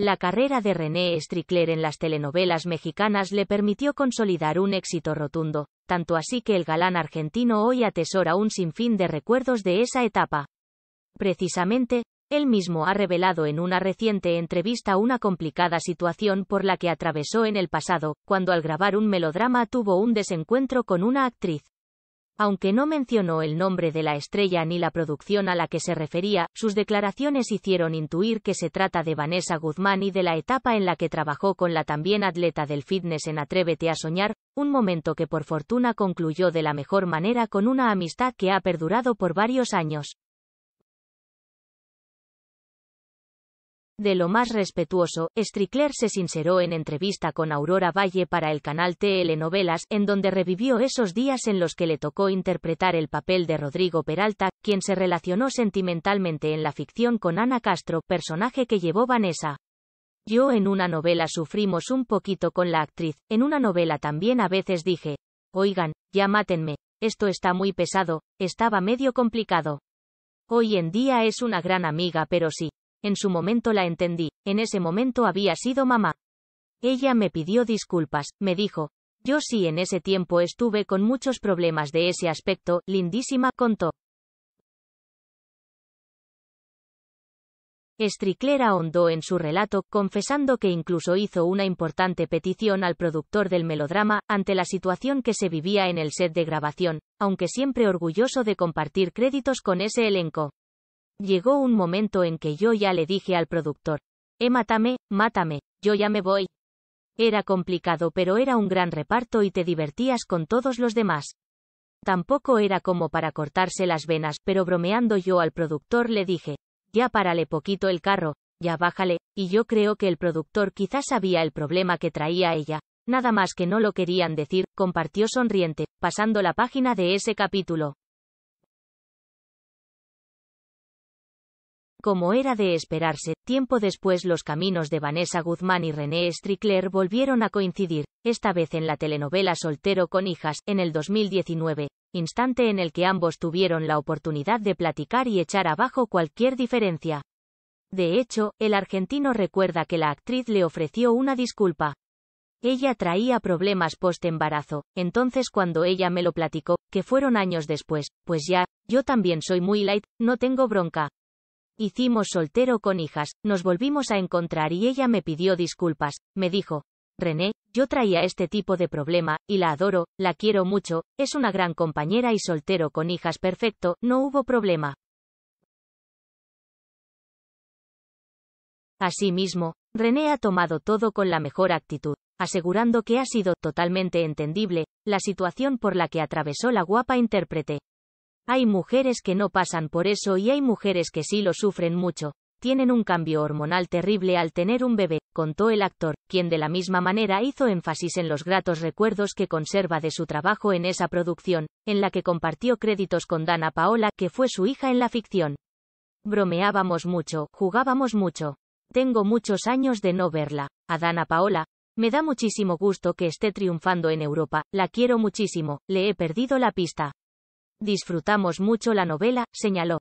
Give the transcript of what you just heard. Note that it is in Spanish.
La carrera de René Strickler en las telenovelas mexicanas le permitió consolidar un éxito rotundo, tanto así que el galán argentino hoy atesora un sinfín de recuerdos de esa etapa. Precisamente, él mismo ha revelado en una reciente entrevista una complicada situación por la que atravesó en el pasado, cuando al grabar un melodrama tuvo un desencuentro con una actriz. Aunque no mencionó el nombre de la estrella ni la producción a la que se refería, sus declaraciones hicieron intuir que se trata de Vanessa Guzmán y de la etapa en la que trabajó con la también atleta del fitness en Atrévete a Soñar, un momento que por fortuna concluyó de la mejor manera con una amistad que ha perdurado por varios años. De lo más respetuoso, Strickler se sinceró en entrevista con Aurora Valle para el canal TL Novelas, en donde revivió esos días en los que le tocó interpretar el papel de Rodrigo Peralta, quien se relacionó sentimentalmente en la ficción con Ana Castro, personaje que llevó Vanessa. Yo en una novela sufrimos un poquito con la actriz, en una novela también a veces dije, oigan, ya mátenme, esto está muy pesado, estaba medio complicado. Hoy en día es una gran amiga pero sí, en su momento la entendí, en ese momento había sido mamá. Ella me pidió disculpas, me dijo. Yo sí en ese tiempo estuve con muchos problemas de ese aspecto, lindísima, contó. Strickler ahondó en su relato, confesando que incluso hizo una importante petición al productor del melodrama, ante la situación que se vivía en el set de grabación, aunque siempre orgulloso de compartir créditos con ese elenco. Llegó un momento en que yo ya le dije al productor, eh mátame, mátame, yo ya me voy. Era complicado pero era un gran reparto y te divertías con todos los demás. Tampoco era como para cortarse las venas, pero bromeando yo al productor le dije, ya párale poquito el carro, ya bájale, y yo creo que el productor quizás sabía el problema que traía ella, nada más que no lo querían decir, compartió sonriente, pasando la página de ese capítulo. Como era de esperarse, tiempo después los caminos de Vanessa Guzmán y René Strickler volvieron a coincidir, esta vez en la telenovela Soltero con hijas, en el 2019, instante en el que ambos tuvieron la oportunidad de platicar y echar abajo cualquier diferencia. De hecho, el argentino recuerda que la actriz le ofreció una disculpa. Ella traía problemas post-embarazo, entonces cuando ella me lo platicó, que fueron años después, pues ya, yo también soy muy light, no tengo bronca, Hicimos soltero con hijas, nos volvimos a encontrar y ella me pidió disculpas, me dijo, René, yo traía este tipo de problema, y la adoro, la quiero mucho, es una gran compañera y soltero con hijas perfecto, no hubo problema. Asimismo, René ha tomado todo con la mejor actitud, asegurando que ha sido totalmente entendible la situación por la que atravesó la guapa intérprete. Hay mujeres que no pasan por eso y hay mujeres que sí lo sufren mucho. Tienen un cambio hormonal terrible al tener un bebé, contó el actor, quien de la misma manera hizo énfasis en los gratos recuerdos que conserva de su trabajo en esa producción, en la que compartió créditos con Dana Paola, que fue su hija en la ficción. Bromeábamos mucho, jugábamos mucho. Tengo muchos años de no verla. A Dana Paola, me da muchísimo gusto que esté triunfando en Europa, la quiero muchísimo, le he perdido la pista. Disfrutamos mucho la novela, señaló.